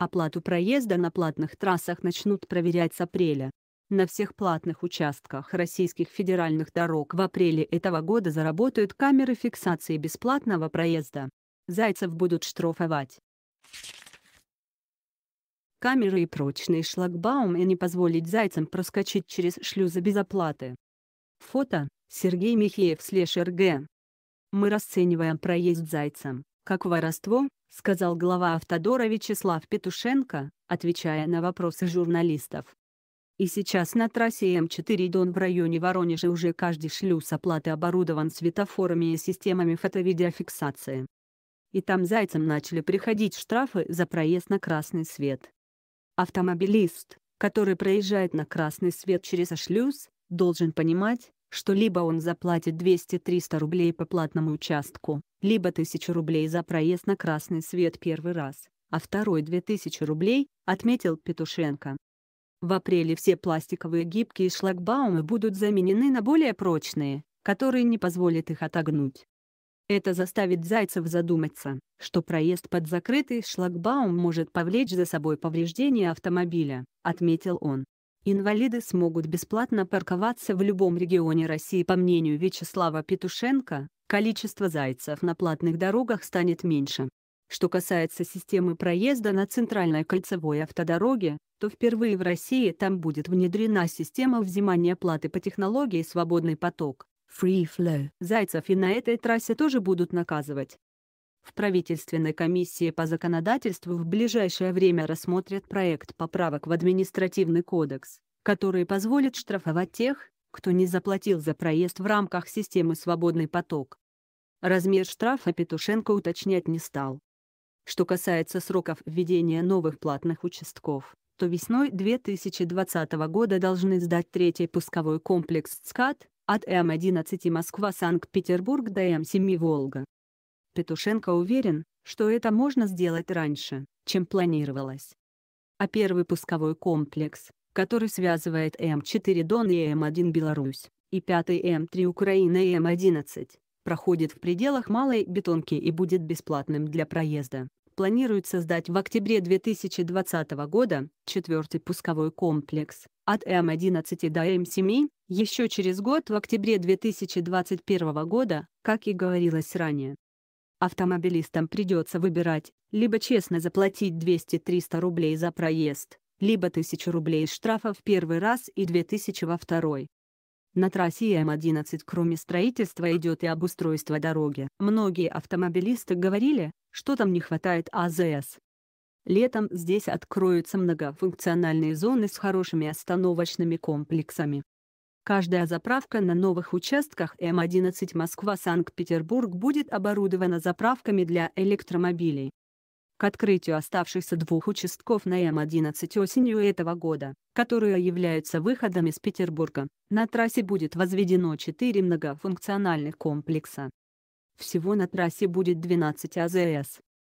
Оплату проезда на платных трассах начнут проверять с апреля. На всех платных участках российских федеральных дорог в апреле этого года заработают камеры фиксации бесплатного проезда. Зайцев будут штрафовать. Камеры и прочные шлагбаумы не позволить зайцам проскочить через шлюзы без оплаты. Фото Сергей Михеев слеш РГ. Мы расцениваем проезд зайцам как воровство, сказал глава автодора Вячеслав Петушенко, отвечая на вопросы журналистов. И сейчас на трассе М4 Дон в районе Воронежа уже каждый шлюз оплаты оборудован светофорами и системами фотовидеофиксации. И там зайцам начали приходить штрафы за проезд на красный свет. Автомобилист, который проезжает на красный свет через шлюз, должен понимать, что либо он заплатит 200-300 рублей по платному участку, либо 1000 рублей за проезд на красный свет первый раз, а второй 2000 рублей, отметил Петушенко. В апреле все пластиковые гибкие шлагбаумы будут заменены на более прочные, которые не позволят их отогнуть. Это заставит Зайцев задуматься, что проезд под закрытый шлагбаум может повлечь за собой повреждение автомобиля, отметил он. Инвалиды смогут бесплатно парковаться в любом регионе России. По мнению Вячеслава Петушенко, количество зайцев на платных дорогах станет меньше. Что касается системы проезда на центральной кольцевой автодороге, то впервые в России там будет внедрена система взимания платы по технологии «Свободный поток» Free Flow. Зайцев и на этой трассе тоже будут наказывать. В правительственной комиссии по законодательству в ближайшее время рассмотрят проект поправок в административный кодекс, который позволит штрафовать тех, кто не заплатил за проезд в рамках системы «Свободный поток». Размер штрафа Петушенко уточнять не стал. Что касается сроков введения новых платных участков, то весной 2020 года должны сдать третий пусковой комплекс «ЦКАД» от М-11 Москва-Санкт-Петербург до М-7 Волга. Петушенко уверен, что это можно сделать раньше, чем планировалось. А первый пусковой комплекс, который связывает М4 Дон и М1 Беларусь, и пятый М3 Украина и М11, проходит в пределах малой бетонки и будет бесплатным для проезда. Планируют создать в октябре 2020 года четвертый пусковой комплекс от М11 до М7 еще через год в октябре 2021 года, как и говорилось ранее автомобилистам придется выбирать, либо честно заплатить 200-300 рублей за проезд, либо 1000 рублей штрафа в первый раз и 2000 во второй. На трассе М11 кроме строительства идет и обустройство дороги. Многие автомобилисты говорили, что там не хватает АЗС. Летом здесь откроются многофункциональные зоны с хорошими остановочными комплексами. Каждая заправка на новых участках М11 Москва-Санкт-Петербург будет оборудована заправками для электромобилей. К открытию оставшихся двух участков на М11 осенью этого года, которые являются выходом из Петербурга, на трассе будет возведено 4 многофункциональных комплекса. Всего на трассе будет 12 АЗС,